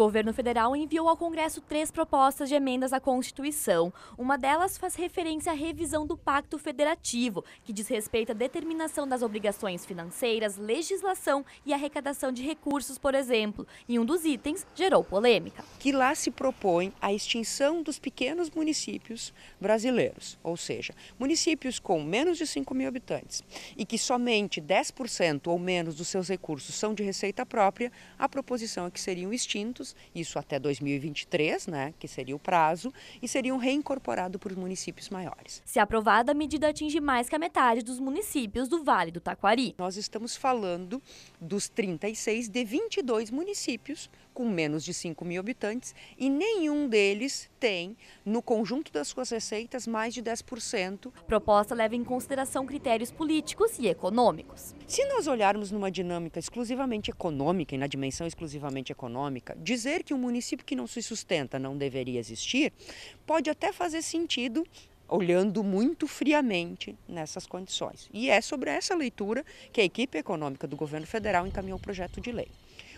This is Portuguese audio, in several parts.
O governo federal enviou ao Congresso três propostas de emendas à Constituição. Uma delas faz referência à revisão do Pacto Federativo, que diz respeito à determinação das obrigações financeiras, legislação e arrecadação de recursos, por exemplo. E um dos itens gerou polêmica. Que lá se propõe a extinção dos pequenos municípios brasileiros, ou seja, municípios com menos de 5 mil habitantes e que somente 10% ou menos dos seus recursos são de receita própria, a proposição é que seriam extintos isso até 2023, né, que seria o prazo, e seriam reincorporados para os municípios maiores. Se aprovada, a medida atinge mais que a metade dos municípios do Vale do Taquari. Nós estamos falando dos 36 de 22 municípios com menos de 5 mil habitantes e nenhum deles tem, no conjunto das suas receitas, mais de 10%. Proposta leva em consideração critérios políticos e econômicos. Se nós olharmos numa dinâmica exclusivamente econômica e na dimensão exclusivamente econômica, dizer que um município que não se sustenta não deveria existir pode até fazer sentido olhando muito friamente nessas condições. E é sobre essa leitura que a equipe econômica do governo federal encaminhou o projeto de lei.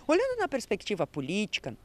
Olhando na perspectiva política,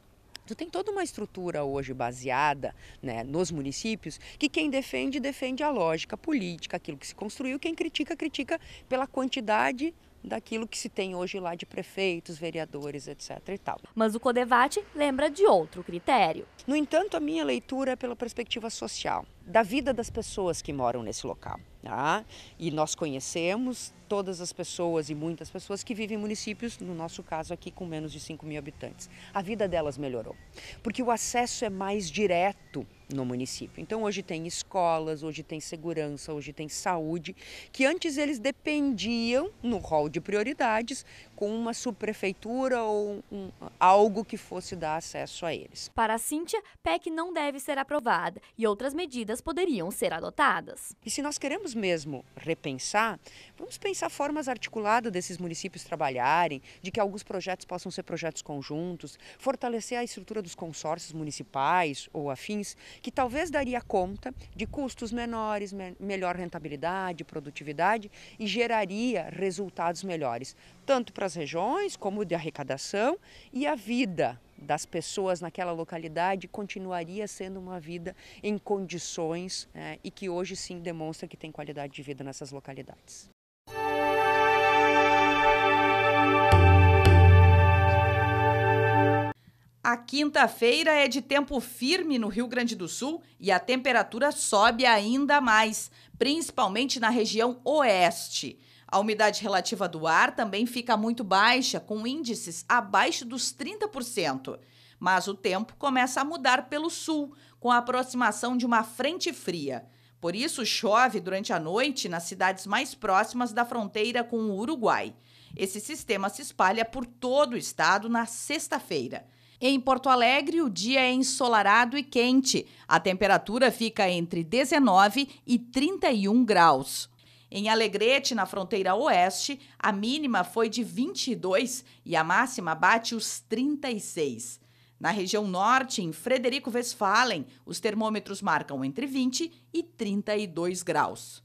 Tu tem toda uma estrutura hoje baseada né, nos municípios que quem defende, defende a lógica política, aquilo que se construiu, quem critica, critica pela quantidade daquilo que se tem hoje lá de prefeitos, vereadores, etc. E tal. Mas o Codevate lembra de outro critério. No entanto, a minha leitura é pela perspectiva social, da vida das pessoas que moram nesse local. Tá? E nós conhecemos todas as pessoas e muitas pessoas que vivem em municípios, no nosso caso aqui, com menos de 5 mil habitantes. A vida delas melhorou, porque o acesso é mais direto no município. Então hoje tem escolas, hoje tem segurança, hoje tem saúde, que antes eles dependiam no rol de prioridades com uma subprefeitura ou um, algo que fosse dar acesso a eles. Para a Cíntia, PEC não deve ser aprovada e outras medidas poderiam ser adotadas. E se nós queremos mesmo repensar, vamos pensar formas articuladas desses municípios trabalharem, de que alguns projetos possam ser projetos conjuntos, fortalecer a estrutura dos consórcios municipais ou afins que talvez daria conta de custos menores, me melhor rentabilidade, produtividade e geraria resultados melhores, tanto para as regiões como de arrecadação e a vida das pessoas naquela localidade continuaria sendo uma vida em condições é, e que hoje sim demonstra que tem qualidade de vida nessas localidades. A quinta-feira é de tempo firme no Rio Grande do Sul e a temperatura sobe ainda mais, principalmente na região oeste. A umidade relativa do ar também fica muito baixa, com índices abaixo dos 30%. Mas o tempo começa a mudar pelo sul, com a aproximação de uma frente fria. Por isso, chove durante a noite nas cidades mais próximas da fronteira com o Uruguai. Esse sistema se espalha por todo o estado na sexta-feira. Em Porto Alegre, o dia é ensolarado e quente. A temperatura fica entre 19 e 31 graus. Em Alegrete, na fronteira oeste, a mínima foi de 22 e a máxima bate os 36. Na região norte, em Frederico Westphalen, os termômetros marcam entre 20 e 32 graus.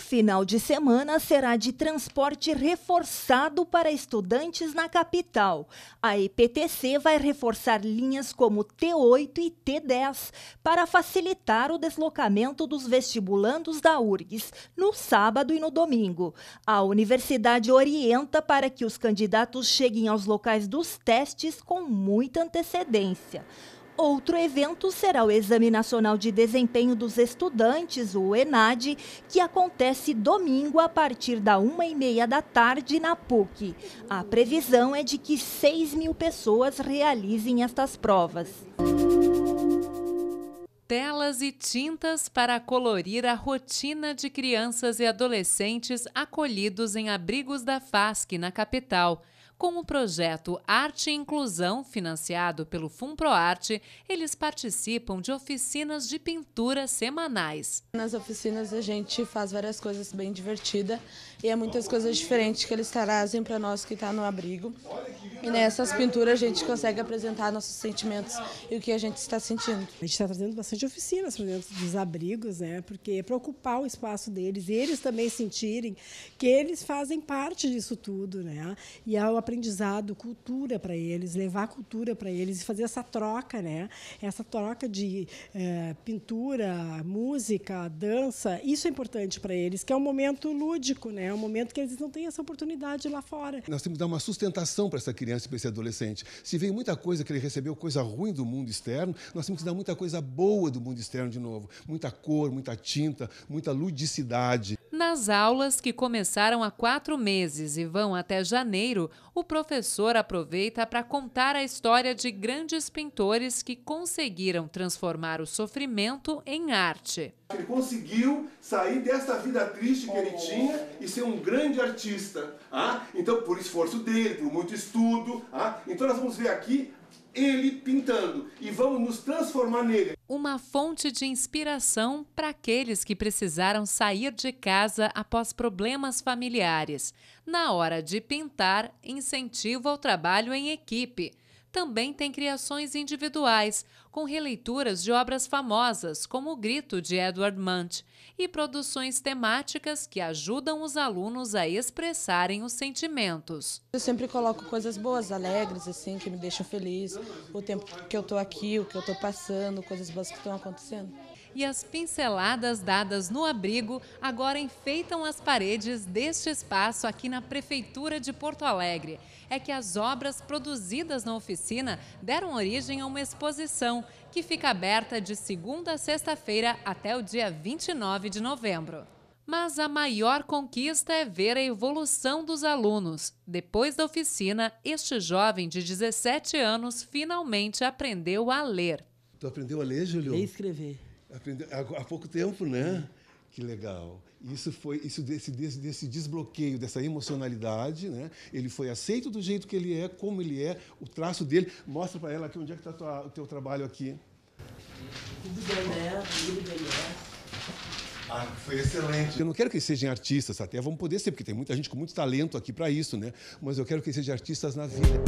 final de semana será de transporte reforçado para estudantes na capital. A EPTC vai reforçar linhas como T8 e T10 para facilitar o deslocamento dos vestibulandos da URGS no sábado e no domingo. A universidade orienta para que os candidatos cheguem aos locais dos testes com muita antecedência. Outro evento será o Exame Nacional de Desempenho dos Estudantes, o ENAD, que acontece domingo a partir da uma e meia da tarde na PUC. A previsão é de que 6 mil pessoas realizem estas provas. Telas e tintas para colorir a rotina de crianças e adolescentes acolhidos em abrigos da FASC na capital. Com o projeto Arte e Inclusão, financiado pelo FUNPROARTE, eles participam de oficinas de pintura semanais. Nas oficinas a gente faz várias coisas bem divertidas e é muitas coisas diferentes que eles trazem para nós que está no abrigo. E nessas pinturas a gente consegue apresentar nossos sentimentos e o que a gente está sentindo. A gente está trazendo bastante oficinas para dentro dos abrigos, né? Porque é para ocupar o espaço deles e eles também sentirem que eles fazem parte disso tudo, né? E é o aprendizado, cultura para eles, levar cultura para eles e fazer essa troca, né? Essa troca de é, pintura, música, dança, isso é importante para eles, que é um momento lúdico, né? É um momento que eles não têm essa oportunidade lá fora. Nós temos que dar uma sustentação para essa criança criança e para esse adolescente. Se vem muita coisa que ele recebeu, coisa ruim do mundo externo, nós temos que dar muita coisa boa do mundo externo de novo. Muita cor, muita tinta, muita ludicidade. Nas aulas que começaram há quatro meses e vão até janeiro, o professor aproveita para contar a história de grandes pintores que conseguiram transformar o sofrimento em arte. Ele conseguiu sair dessa vida triste que ele tinha e ser um grande artista. Ah? Então, por esforço dele, por muito estudo. Ah? Então, nós vamos ver aqui ele pintando e vamos nos transformar nele. Uma fonte de inspiração para aqueles que precisaram sair de casa após problemas familiares. Na hora de pintar, incentivo ao trabalho em equipe também tem criações individuais, com releituras de obras famosas, como O Grito de Edward Munt, e produções temáticas que ajudam os alunos a expressarem os sentimentos. Eu sempre coloco coisas boas, alegres, assim, que me deixam feliz, o tempo que eu estou aqui, o que eu estou passando, coisas boas que estão acontecendo. E as pinceladas dadas no abrigo agora enfeitam as paredes deste espaço aqui na Prefeitura de Porto Alegre. É que as obras produzidas na oficina oficina deram origem a uma exposição que fica aberta de segunda a sexta-feira até o dia 29 de novembro. Mas a maior conquista é ver a evolução dos alunos. Depois da oficina, este jovem de 17 anos finalmente aprendeu a ler. Tu aprendeu a ler, Júlio? E escrever. Aprendeu há pouco tempo, né? Que legal. Isso foi isso desse, desse, desse desbloqueio, dessa emocionalidade, né? Ele foi aceito do jeito que ele é, como ele é, o traço dele. Mostra para ela aqui onde é que está o teu trabalho aqui. Tudo bem, né? Tudo bem, né? Ah, foi excelente. Eu não quero que eles sejam artistas, até vamos poder ser, porque tem muita gente com muito talento aqui para isso, né? Mas eu quero que eles sejam artistas na vida.